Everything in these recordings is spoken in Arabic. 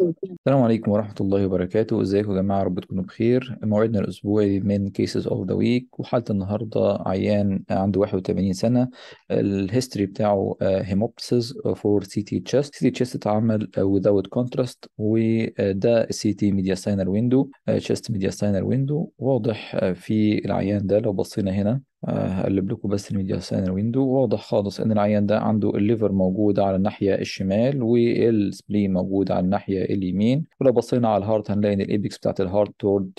السلام عليكم ورحمة الله وبركاته ازيكم يا جماعة رب تكونوا بخير موعدنا الأسبوعي من cases of the week وحالة النهاردة عيان عنده 81 سنة الهيستوري بتاعه هيموبسيس فور سي تي تشست سي تي تشست اتعمل آه، without contrast وده سي تي ميديا ساينر ويندو تشست ميديا ساينر ويندو واضح آه، في العيان ده لو بصينا هنا هقلب لكم بس الميديا سنتر ويندو واضح خالص ان العيان ده عنده الليفر موجود على الناحيه الشمال والسبلين موجود على الناحيه اليمين ولو بصينا على الهارت هنلاقي ان الايبكس بتاعت الهارت تورد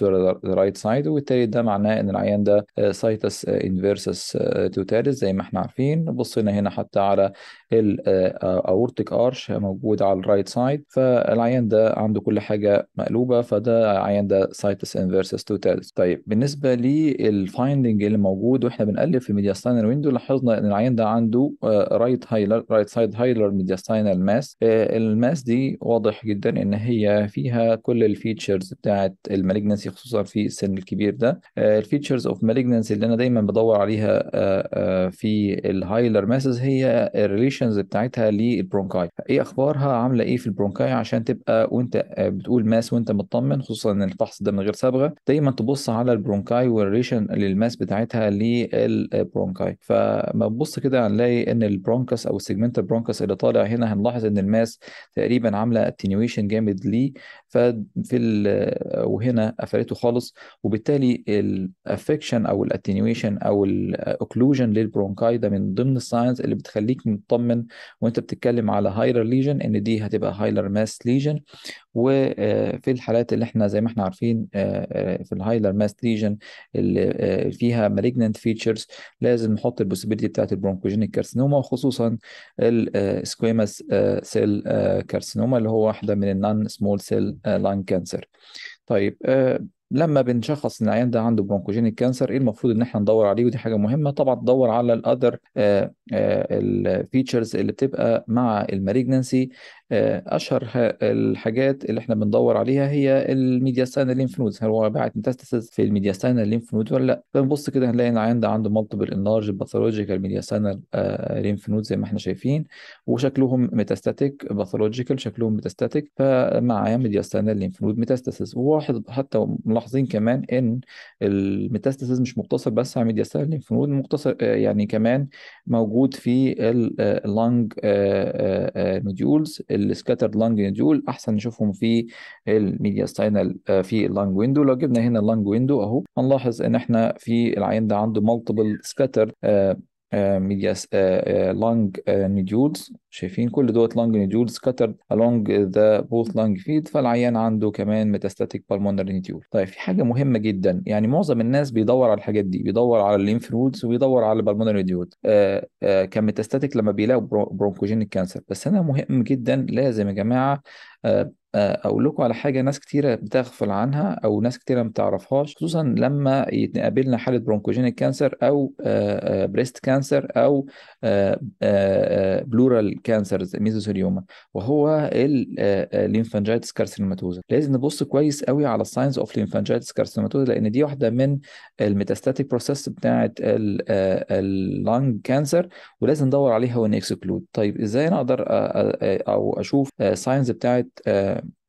ذا رايت سايد وبالتالي ده معناه ان العيان ده سايتس انفيرسس توتاليس زي ما احنا عارفين بصينا هنا حتى على الاورتيك ارش آه، آه، موجود على الرايت سايد فالعيان ده عنده كل حاجه مقلوبه فده العيان ده سايتس انفيرسس توتاليس طيب بالنسبه للفايندنج اللي موجود واحنا احنا بنقلب في ميدياستاينر ويندو لاحظنا ان العين ده عنده رايت هايلر رايت سايد هايلر ميدياستاينر ماس الماس دي واضح جدا ان هي فيها كل الفيتشرز بتاعه المالجنسي خصوصا في السن الكبير ده آه، الفيتشرز اوف مالجنسي اللي انا دايما بدور عليها آه، آه، في الهايلر ماسز هي الريليشنز بتاعتها للبرونكاي ايه اخبارها عامله ايه في البرونكاي عشان تبقى وانت بتقول ماس وانت مطمن خصوصا ان الفحص ده من غير صبغه دايما تبص على البرونكاي والريليشن للماس بتاعتها ليه البرونكاي فما تبص كده هنلاقي ان البرونكس او السيجمنتال برونكس اللي طالع هنا هنلاحظ ان الماس تقريبا عامله اتنيويشن جامد ليه ففي وهنا قفلته خالص وبالتالي الافكشن او الاتنيويشن او الاوكلوجن للبرونكاي ده من ضمن الساينز اللي بتخليك مطمن وانت بتتكلم على هايلر ليجن ان دي هتبقى هايلر ماس ليجن وفي الحالات اللي احنا زي ما احنا عارفين آه، آه، في الهايلر ماست ليجن اللي آه، فيها مالجننت فيتشرز لازم نحط البوسيبيليتي بتاعت البرونكوجينيك كارسينوما وخصوصا السكويماس سيل كارسينوما اللي هو واحده من النون سمول سيل لان كانسر طيب لما بنشخص ان العيان ده عنده برونكوجينيك كانسر ايه المفروض ان احنا ندور عليه ودي حاجه مهمه طبعا تدور على الاذر الفيتشرز اللي بتبقى مع المالجنسي آه، اشهر الحاجات اللي احنا بندور عليها هي الميدياستانا الليمف نودز هل هو بعت ميتاستاسيس في الميدياستانا الليمف نودز ولا لا بنبص كده هنلاقي ان عنده عنده مالتيبل انارج باثولوجيكال ميدياستانا الليمف نودز زي ما احنا شايفين وشكلهم ميتاستاتيك باثولوجيكال شكلهم ميتاستاتيك فمع ميدياستانا الليمف نود ميتاستاسيس وواحد حتى ملاحظين كمان ان الميتاستاسيس مش مقتصر بس على ميدياستانا الليمف نود مقتصر آه، يعني كمان موجود في اللنج نوديولز آه، السكاتر لانج نديول احسن نشوفهم في الميديا الميدياستاينال آه، في اللانج ويندو لو جبنا هنا اللانج ويندو اهو هنلاحظ ان احنا في العين ده عنده مالتيبل آه، سكاتر ميدياس لونج نيدولز شايفين كل دوت لونج نيدولز scattered along ذا بوث لونج فيد فالعيان عنده كمان ميتاستاتيك بالمونري نيدول طيب في حاجه مهمه جدا يعني معظم الناس بيدور على الحاجات دي بيدور على الليمف نودز وبيدور على البالمونري آه، آه، نيدول كان ميتاستاتيك لما بيلاقوا برونكوجينيك كانسر بس انا مهم جدا لازم يا جماعه آه، آه، اقول لكم على حاجه ناس كتيره بتغفل عنها او ناس كتيره ما بتعرفهاش خصوصا لما يتقابلنا حاله برونكوجينيك كانسر او بريست آه، كانسر آه، او بلورال كانسرز ميزوسيريوما وهو الليمفانجايتس كارسينوماتوزا لازم نبص كويس قوي على الساينز اوف ليمفانجايتس كارسينوماتوزا لان دي واحده من الميتاستاتيك بروسيس بتاعه اللنج كانسر ولازم ندور عليها ونكسكلود طيب ازاي انا اقدر او اشوف ساينز بتاعه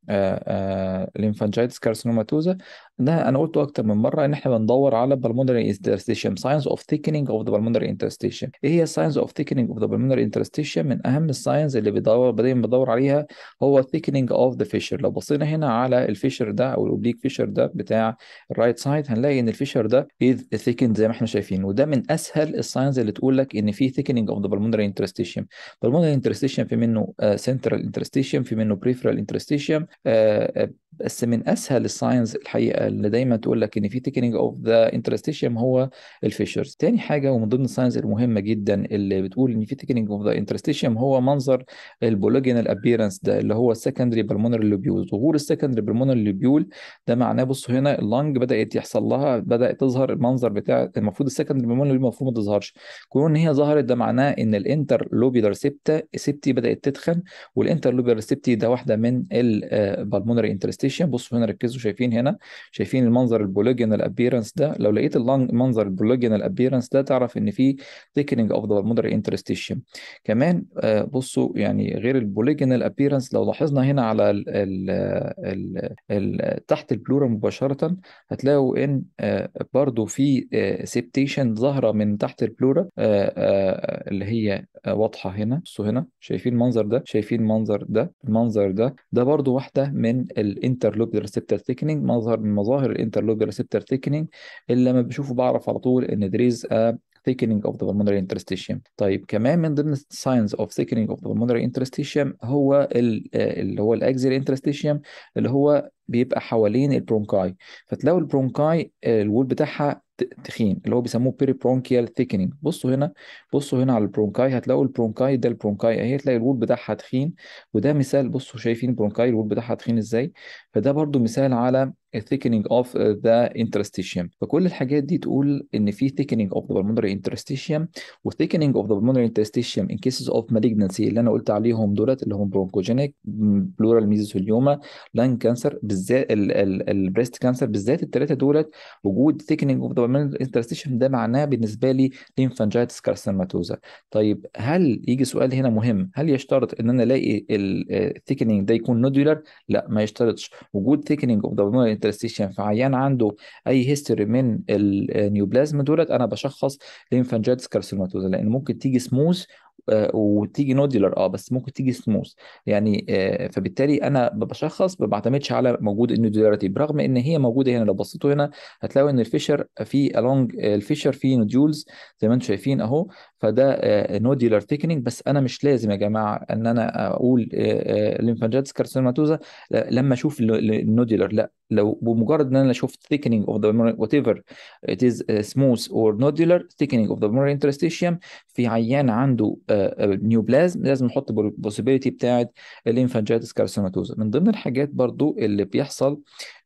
Eh, eh, linfangitis carcinomatosa ده انا قلته اكتر من مره ان احنا بندور على بالمونري انترستيشن ساينس اوف ثيكنينج اوف ذا بالمونري انترستيشن ايه هي ساينس اوف ثيكنينج اوف ذا بالمونري انترستيشن من اهم الساينس اللي بيدور بعدين بدور عليها هو ثيكنينج اوف ذا فيشر لو بصينا هنا على الفيشر ده او الاوبليك فيشر ده بتاع الرايت right سايد هنلاقي ان الفيشر ده از ثيكن زي ما احنا شايفين وده من اسهل الساينس اللي تقول لك ان في ثيكنينج اوف ذا بالمونري انترستيشن بالمونري انترستيشن في منه سنترال uh, انترستيشن في منه بريفرال انترستيشن uh, بس من اسهل الساينس الحقيقه اللي دايما تقول لك ان في تيكنينج اوف ذا انترستيشيوم هو الفيشرز تاني حاجه ومن ضمن الساينز المهمه جدا اللي بتقول ان في تيكنينج اوف ذا انترستيشيوم هو منظر البولوجينال ابييرنس ده اللي هو السكندري بالمونر لوبيول ظهور السكندري بالمونر لوبيول ده معناه بص هنا اللنج بدات يحصل لها بدات تظهر المنظر بتاع المفروض السكندري بالمونر لوبيول المفروض ما تظهرش كون ان هي ظهرت ده معناه ان الانتر لوبيولار سيبتا سيبتي بدات تتخن والانتر لوبيولار سيبتي ده واحده من البالمونري انترستيشن آه، بصوا هنا ركزوا شايفين هنا شايفين المنظر البولوجينال ابييرنس ده لو لقيت المنظر البولوجينال ابييرنس ده تعرف ان في ثيكننج اوف ذا مودر انترستيشن كمان آه، بصوا يعني غير البولوجينال ابييرنس لو لاحظنا هنا على الـ الـ الـ الـ تحت البلورا مباشره هتلاقوا ان آه، برضو في سيبتيشن آه، ظاهره من تحت البلورا اللي هي واضحه هنا بصوا هنا شايفين المنظر ده شايفين المنظر ده المنظر ده ده برضو واحده من الانترلوب ريسبتر ثيكننج مظهر من مظاهر الانترلوب ريسبتر ثيكننج اللي لما بشوفه بعرف على طول ان دريز ثيكننج اوف ذا of انترستيشيوم طيب كمان من ضمن الساينز اوف ثيكننج اوف ذا بلمونري انترستيشيوم هو اللي هو الاكزيال انترستيشيوم اللي هو بيبقى حوالين البرونكاي فتلاقوا البرونكاي الول بتاعها تخين اللي هو بيسموه بيري برونكيال ثيكننج بصوا هنا بصوا هنا على البرونكاي هتلاقوا البرونكاي ده البرونكاي اهي تلاقي الول بتاعها تخين وده مثال بصوا شايفين البرونكاي الول بتاعها تخين ازاي فده برضو مثال على thickening of the interstitium فكل الحاجات دي تقول ان في thickening of the pulmonary interstitium و thickening of the pulmonary interstitium in cases of malignancy اللي انا قلت عليهم دولت اللي هم bronchogenic pleural mesothelioma lung cancer بالذات breast cancer بالذات الثلاثه دولت وجود thickening of the pulmonary interstitium ده معناه بالنسبه لي lymphangitis carcinomatosa طيب هل يجي سؤال هنا مهم هل يشترط ان انا الاقي thickening ده يكون nodular لا ما يشترطش وجود thickening of the pulmonary انترستيشن فعيان عنده اي هيستوري من النيوبلازم دولت انا بشخص ليمفانجيتس كارسينوماتوزا لان ممكن تيجي سموث آه، وتيجي نودولر اه بس ممكن تيجي سموث يعني آه، فبالتالي انا بشخص ما بعتمدش على موجود النودولاريتي برغم ان هي موجوده هنا لو بصيتوا هنا هتلاقوا ان الفيشر في الونج آه، الفيشر في نوديولز زي ما انتم شايفين اهو فده نودولار ثيكننج بس انا مش لازم يا جماعه ان انا اقول ليمفانجيتس كارسينوماتوزا لما اشوف النودولار لا لو بمجرد ان انا شفت thickening of the وات ايفر it is smooth or nodular thickening of the interstitium في عيان عنده نيوبلازم لازم نحط البوسيبيليتي بتاعه الليمفانجيتس كارسينوماتوزا من ضمن الحاجات برضو اللي بيحصل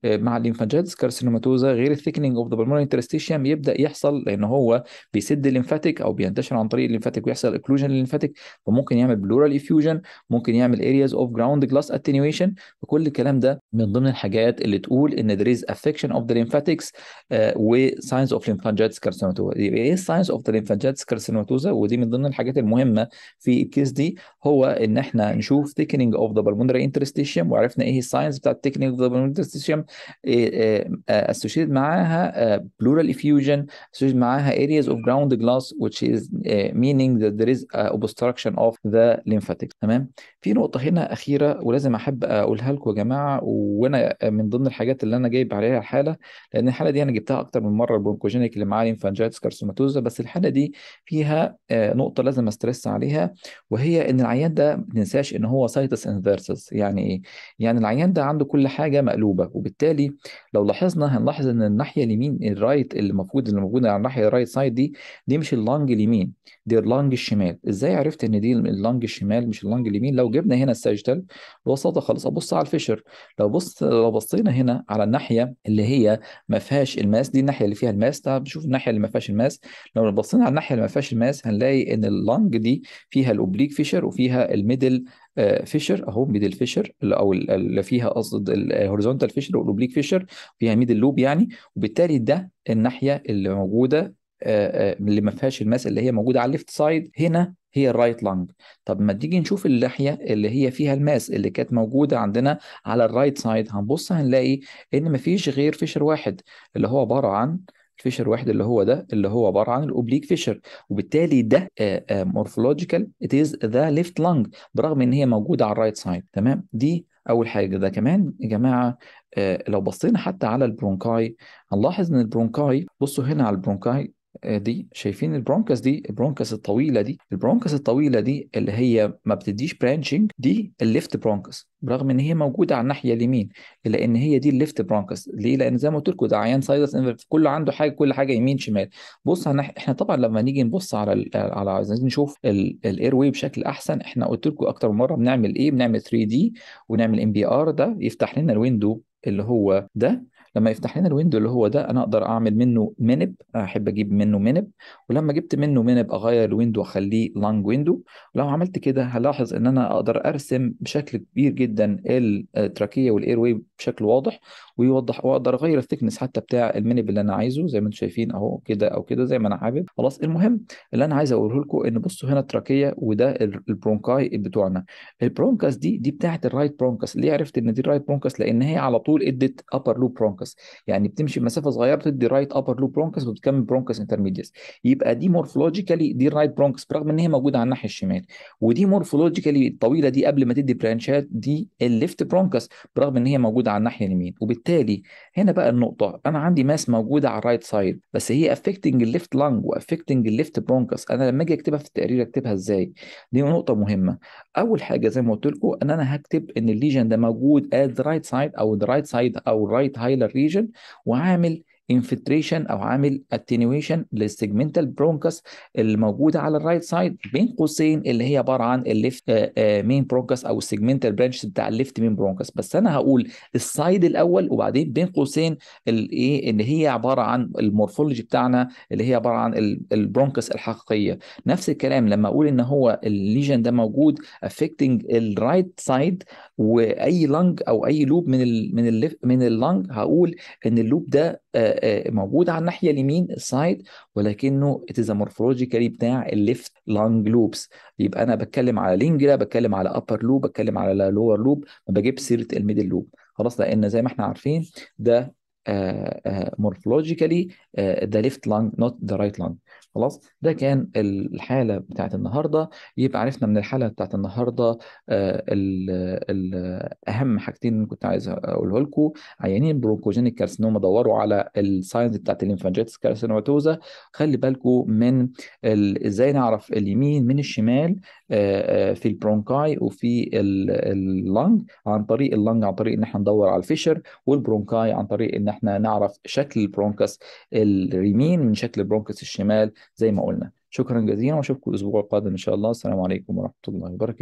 آه، مع الليمفانجيتس كارسينوماتوزا غير الثيكنينج اوف ذا بالمونري انترستيشيم يبدا يحصل لان هو بيسد الليمفاتيك او بينتشر عن طريق الليمفاتيك ويحصل اكلوجن للليمفاتيك فممكن يعمل بلورال افيوجن ممكن يعمل ارياز اوف جراوند جلاس اتينويشن فكل الكلام ده من ضمن الحاجات اللي تقول ان ذير از افكشن اوف ذا ليمفاتكس وساينز اوف ليمفانجيتس كارسينوماتوزا ايه الساينز اوف ذا ليمفانجيتس كارسينوماتوزا ودي من ضمن الحاجات المهمه في الكيس دي هو ان احنا نشوف thickening of the pulmonary interstitium وعرفنا ايه الساينس بتاعت thickening of the pulmonary interstitium إيه، إيه، آه، associated معاها آه، pleural effusion associated معاها areas of ground glass which is آه، meaning that there is obstruction of the lymphatic تمام في نقطه هنا اخيره ولازم احب اقولها لكم يا جماعه وانا من ضمن الحاجات اللي انا جايب عليها الحاله لان الحاله دي انا جبتها اكتر من مره البونكوجينيك اللي معاه ليمفانجيتس كارسوماتوزا بس الحاله دي فيها نقطه لازم استرس نص عليها وهي ان العيان ده ما تنساش ان هو سايتس انفيرسس يعني ايه؟ يعني العيان ده عنده كل حاجه مقلوبه وبالتالي لو لاحظنا هنلاحظ ان الناحيه اليمين الرايت اللي المفروض اللي موجوده على الناحيه الرايت سايد دي دي مش اللانج اليمين دي اللانج الشمال ازاي عرفت ان دي اللانج الشمال مش اللانج اليمين لو جبنا هنا السجتال ببساطه خالص ابص على الفشر لو بص لو بصينا هنا على الناحيه اللي هي ما فيهاش الماس دي الناحيه اللي فيها الماس تعال نشوف الناحيه اللي ما فيهاش الماس لو بصينا على الناحيه اللي ما فيهاش الماس هنلاقي ان اللانج دي دي فيها الاوبليك فيشر وفيها الميدل آه، فيشر اهو ميدل فيشر او اللي فيها قصد الهوريزونتال آه، فيشر والاوبليك فيشر فيها ميدل لوب يعني وبالتالي ده الناحيه اللي موجوده آه، اللي ما فيهاش الماس اللي هي موجوده على الليفت سايد هنا هي الرايت لانج طب ما تيجي نشوف اللحيه اللي هي فيها الماس اللي كانت موجوده عندنا على الرايت سايد هنبص هنلاقي ان مفيش غير فيشر واحد اللي هو عباره عن فيشر واحد اللي هو ده اللي هو عباره عن الاوبليك فيشر وبالتالي ده مورفولوجيكال ات از ذا ليفت لانج برغم ان هي موجوده على الرايت سايد تمام دي اول حاجه ده كمان يا جماعه آه، لو بصينا حتى على البرونكاي هنلاحظ ان البرونكاي بصوا هنا على البرونكاي دي شايفين البرونكس دي البرونكس الطويله دي البرونكس الطويله دي اللي هي ما بتديش برانشنج دي الليفت برونكس برغم ان هي موجوده على الناحيه اليمين الا ان هي دي الليفت برونكس ليه لان زي ما قلت لكم ده عيان سايدس كله عنده حاجه كل حاجه يمين شمال بص هنح... احنا طبعا لما نيجي نبص على الـ على عايزين نشوف الاير واي بشكل احسن احنا قلت لكم اكتر من مره بنعمل ايه بنعمل 3 دي ونعمل ام بي ار ده يفتح لنا الويندو اللي هو ده لما يفتح لنا الويندو اللي هو ده انا اقدر اعمل منه منب احب اجيب منه منب ولما جبت منه منب اغير الويندو اخليه لانج ويندو لو عملت كده هلاحظ ان انا اقدر ارسم بشكل كبير جدا التراكيه والاير واي بشكل واضح ويوضح واقدر اغير الثيكنس حتى بتاع المنب اللي انا عايزه زي ما انتم شايفين اهو كده او كده زي ما انا حابب خلاص المهم اللي انا عايز اقوله لكم ان بصوا هنا التراكيه وده البرونكاي بتوعنا البرونكاس دي دي بتاعه الرايت برونكاس ليه عرفت ان دي الرايت برونكاس لان هي على طول ادت ابر لوب برونكاس برونكس يعني بتمشي مسافه صغيره بتدي رايت ابر لوب برونكس وبتكمل برونكس انترميديس يبقى دي مورفولوجيكالي دي رايت برونكس برغم ان هي موجوده على الناحيه الشمال ودي مورفولوجيكالي الطويله دي قبل ما تدي برانشات دي الليفت برونكس برغم ان هي موجوده على الناحيه اليمين وبالتالي هنا بقى النقطه انا عندي ماس موجوده على الرايت سايد بس هي افكتنج الليفت لانج وافكتنج الليفت برونكس انا لما اجي اكتبها في التقرير اكتبها ازاي دي نقطه مهمه اول حاجه زي ما قلت لكم ان انا هكتب ان الليجن ده موجود at رايت سايد او the right او رايت هايلر الريجن وعامل انفلتريشن او عامل اتنيويشن للسيجمنتال برونكس اللي موجوده على الرايت سايد بين قوسين اللي هي عباره عن الليفت مين برونكس او السيجمنتال برانش بتاع الليفت مين برونكس بس انا هقول السايد الاول وبعدين بين قوسين الايه اللي هي عباره عن المورفولوجي بتاعنا اللي هي عباره عن البرونكس الحقيقيه نفس الكلام لما اقول ان هو الليجن ده موجود افكتنج الرايت سايد واي لنج او اي لوب من الـ من الـ من اللنج هقول ان اللوب ده آه، آه، موجود على الناحيه اليمين السايد ولكنه it is بتاع الليفت لانج لوبس يبقى انا بتكلم على لينجلا بتكلم على ابر لوب بتكلم على لور لوب ما بجيب سيره الميدل لوب خلاص لان زي ما احنا عارفين ده مورفولوجيكالي ذا ليفت لانج نوت ذا رايت لانج خلاص ده كان الحاله بتاعت النهارده يبقى عرفنا من الحاله بتاعت النهارده آه، ال اهم حاجتين كنت عايز اقوله لكم عيانين برونكوجينيك كارسينوما دوروا على الساينز بتاعت الليمفانجيتس كارسينوماتوزا خلي بالكم من ازاي نعرف اليمين من الشمال آه، آه، في البرونكاي وفي اللنج عن طريق اللنج عن طريق ان احنا ندور على الفيشر والبرونكاي عن طريق ان احنا نعرف شكل البرونكس اليمين من شكل البرونكس الشمال زي ما قلنا شكرا جزيلا واشوفكم الاسبوع القادم ان شاء الله السلام عليكم ورحمه الله وبركاته